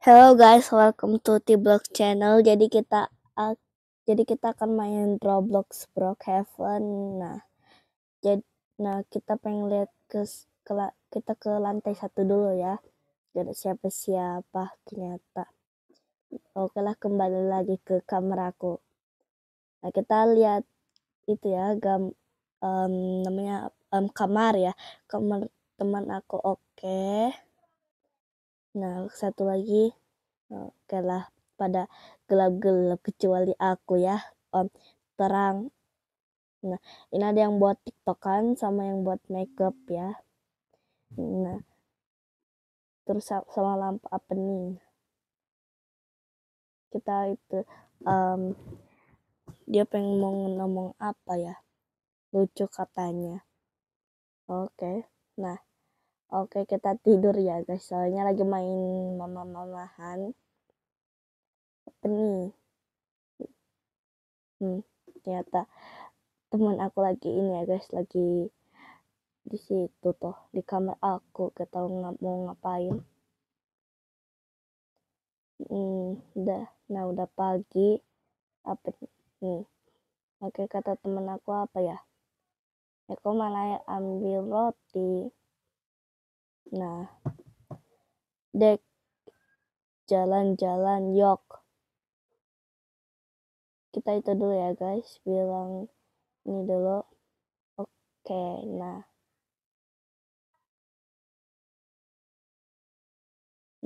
Hello guys, welcome to T Block channel. Jadi kita jadi kita akan main Roblox heaven. Nah, jadi nah kita pengen lihat ke, ke kita ke lantai satu dulu ya. Jadi siapa-siapa ternyata. Oke lah kembali lagi ke kameraku. Nah, kita lihat itu ya gam um, namanya um, kamar ya. Kamar teman aku oke. Okay. Nah, satu lagi, eh, oke lah pada gelap-gelap kecuali aku ya, om terang. Nah, ini ada yang buat tiktokan sama yang buat makeup ya. Nah, terus sama lampu apa nih? kita itu um, dia pengen mau ngomong apa ya lucu katanya oke nah Oke, kita tidur ya guys. Soalnya lagi main mama-mamahan. Apa nih? Hmm, ternyata teman aku lagi ini ya guys, lagi di situ tuh di kamar aku gak tahu mau ngapain. Hmm, udah, nah udah pagi. Apa nih? Hmm. Oke, kata teman aku apa ya? Aku ya, malah ambil roti Nah, dek jalan-jalan yok. Kita itu dulu ya guys, bilang ini dulu. Oke, nah.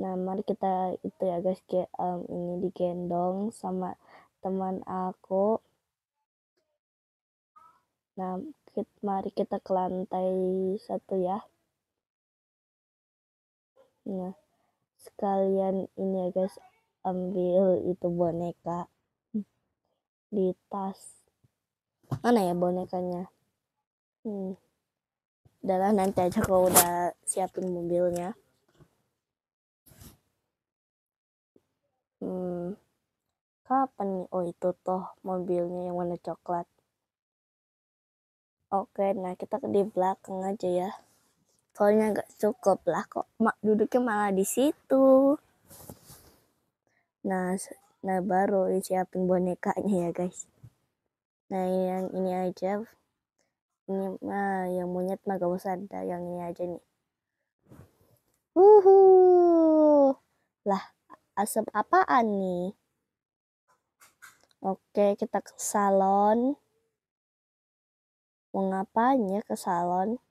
Nah, mari kita itu ya guys, ke um, ini digendong sama teman aku. Nah, mari kita ke lantai satu ya. Nah, sekalian ini ya guys, ambil itu boneka di tas. Mana ya bonekanya? Hmm. dalam nanti aja kalau udah siapin mobilnya. Hmm. Kapan nih? Oh itu toh mobilnya yang warna coklat. Oke, nah kita di belakang aja ya soalnya nggak cukup lah kok mak duduknya malah di situ nah nah baru disiapin bonekanya ya guys nah yang ini aja ini mah yang monyet mah gak usah ada yang ini aja nih Wuhu. Lah, asap apaan nih? Oke, kita ke salon. Mengapanya ke salon?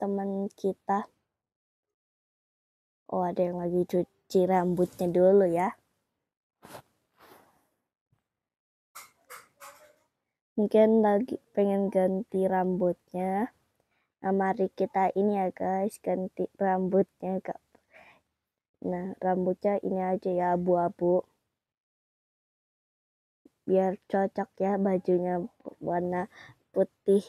teman kita. Oh, ada yang lagi cuci rambutnya dulu ya. Mungkin lagi pengen ganti rambutnya. Nah, mari kita ini ya guys, ganti rambutnya Nah, rambutnya ini aja ya abu-abu. Biar cocok ya bajunya warna putih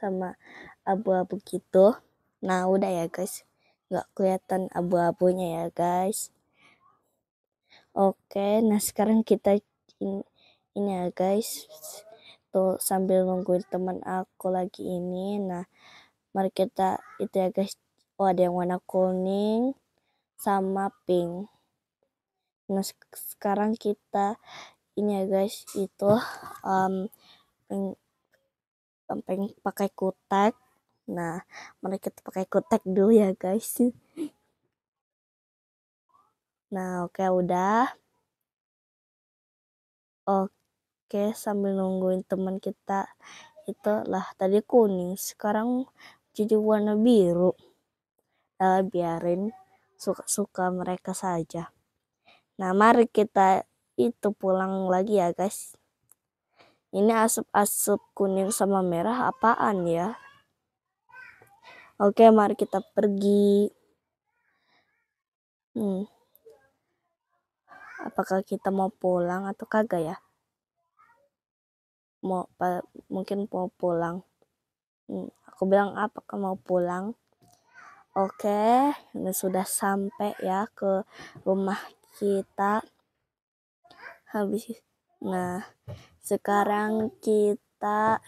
sama abu-abu gitu nah udah ya guys nggak kelihatan abu-abunya ya guys oke nah sekarang kita ini, ini ya guys tuh sambil nungguin teman aku lagi ini nah mari kita itu ya guys oh ada yang warna kuning sama pink nah sekarang kita ini ya guys itu um, sampai pakai kutek nah mari kita pakai kutek dulu ya guys nah oke okay, udah oke okay, sambil nungguin teman kita itu lah tadi kuning sekarang jadi warna biru nah, biarin suka-suka mereka saja nah mari kita itu pulang lagi ya guys ini asap-asap kuning sama merah apaan ya? Oke, mari kita pergi. Hmm. Apakah kita mau pulang atau kagak ya? Mau mungkin mau pulang. Hmm. Aku bilang apakah mau pulang? Oke, ini sudah sampai ya ke rumah kita. Habis nah sekarang kita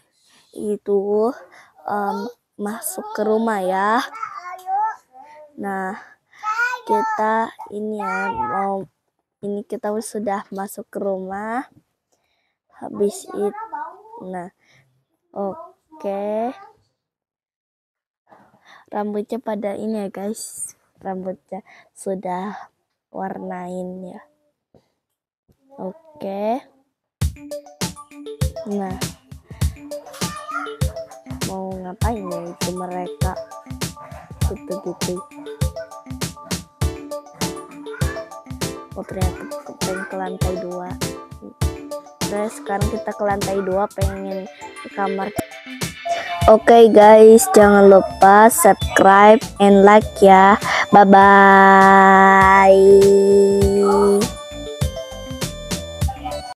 itu um, masuk ke rumah ya nah kita ini ya mau ini kita sudah masuk ke rumah habis itu nah oke okay. rambutnya pada ini ya guys rambutnya sudah warnain ya oke okay nah mau ngapain ya itu mereka gitu gitu oh ternyata pengen ke lantai dua terus sekarang kita ke lantai dua pengen ke kamar Oke okay guys, jangan lupa subscribe and like ya. Bye bye.